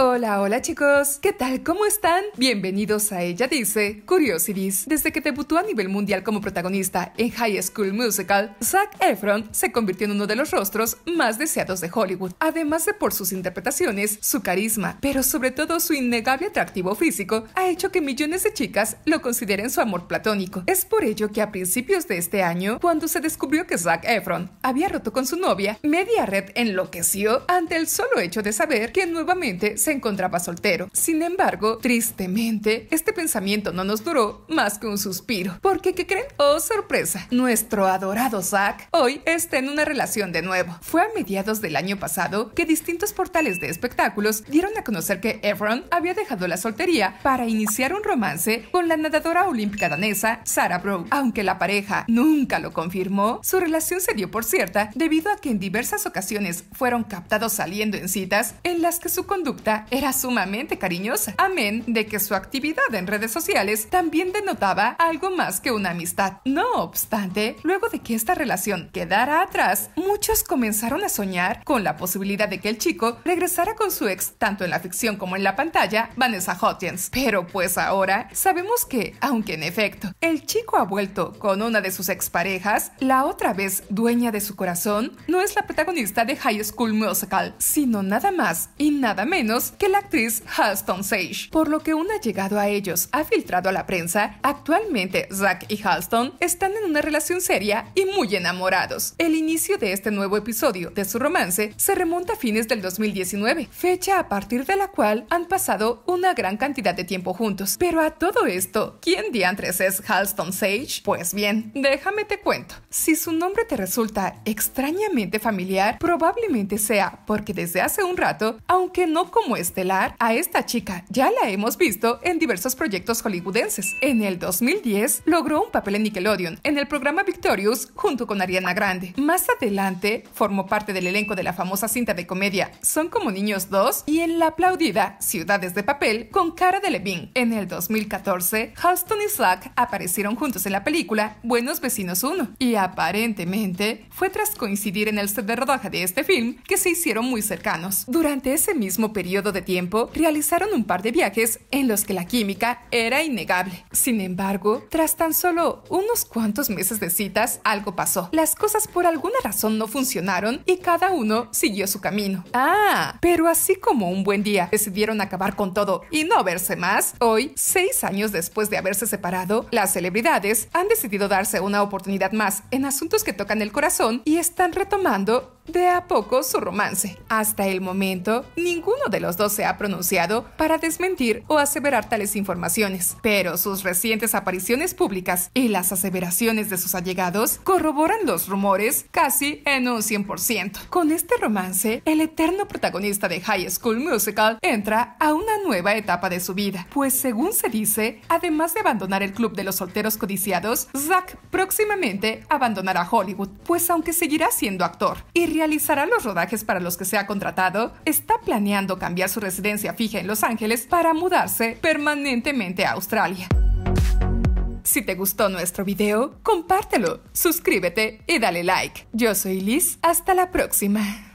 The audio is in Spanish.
Hola, hola chicos, ¿qué tal? ¿Cómo están? Bienvenidos a Ella Dice Curiosities. Desde que debutó a nivel mundial como protagonista en High School Musical, Zac Efron se convirtió en uno de los rostros más deseados de Hollywood, además de por sus interpretaciones, su carisma, pero sobre todo su innegable atractivo físico, ha hecho que millones de chicas lo consideren su amor platónico. Es por ello que a principios de este año, cuando se descubrió que Zac Efron había roto con su novia, Media Red enloqueció ante el solo hecho de saber que nuevamente se encontraba soltero. Sin embargo, tristemente, este pensamiento no nos duró más que un suspiro. Porque, ¿qué creen? ¡Oh, sorpresa! Nuestro adorado Zack hoy está en una relación de nuevo. Fue a mediados del año pasado que distintos portales de espectáculos dieron a conocer que Efron había dejado la soltería para iniciar un romance con la nadadora olímpica danesa Sarah Brown. Aunque la pareja nunca lo confirmó, su relación se dio por cierta debido a que en diversas ocasiones fueron captados saliendo en citas en las que su conducta era sumamente cariñosa, amén de que su actividad en redes sociales también denotaba algo más que una amistad. No obstante, luego de que esta relación quedara atrás, muchos comenzaron a soñar con la posibilidad de que el chico regresara con su ex tanto en la ficción como en la pantalla, Vanessa Hudgens. Pero pues ahora sabemos que, aunque en efecto, el chico ha vuelto con una de sus exparejas, la otra vez dueña de su corazón, no es la protagonista de High School Musical, sino nada más y nada menos que la actriz Halston Sage. Por lo que un llegado a ellos ha filtrado a la prensa, actualmente Zack y Halston están en una relación seria y muy enamorados. El inicio de este nuevo episodio de su romance se remonta a fines del 2019, fecha a partir de la cual han pasado una gran cantidad de tiempo juntos. Pero a todo esto, ¿quién diantres es Halston Sage? Pues bien, déjame te cuento. Si su nombre te resulta extrañamente familiar, probablemente sea porque desde hace un rato, aunque no como estelar a esta chica ya la hemos visto en diversos proyectos hollywoodenses. En el 2010 logró un papel en Nickelodeon, en el programa Victorious, junto con Ariana Grande. Más adelante formó parte del elenco de la famosa cinta de comedia Son como niños 2 y en la aplaudida Ciudades de Papel con Cara de Levine. En el 2014, Houston y Slack aparecieron juntos en la película Buenos Vecinos 1 y aparentemente fue tras coincidir en el set de rodaje de este film que se hicieron muy cercanos. Durante ese mismo periodo, de tiempo, realizaron un par de viajes en los que la química era innegable. Sin embargo, tras tan solo unos cuantos meses de citas, algo pasó. Las cosas por alguna razón no funcionaron y cada uno siguió su camino. Ah, pero así como un buen día decidieron acabar con todo y no verse más, hoy, seis años después de haberse separado, las celebridades han decidido darse una oportunidad más en asuntos que tocan el corazón y están retomando de a poco su romance. Hasta el momento, ninguno de los dos se ha pronunciado para desmentir o aseverar tales informaciones, pero sus recientes apariciones públicas y las aseveraciones de sus allegados corroboran los rumores casi en un 100%. Con este romance, el eterno protagonista de High School Musical entra a una nueva etapa de su vida, pues según se dice, además de abandonar el club de los solteros codiciados, Zack próximamente abandonará Hollywood, pues aunque seguirá siendo actor y realizará los rodajes para los que se ha contratado, está planeando cambiar su residencia fija en Los Ángeles para mudarse permanentemente a Australia. Si te gustó nuestro video, compártelo, suscríbete y dale like. Yo soy Liz, hasta la próxima.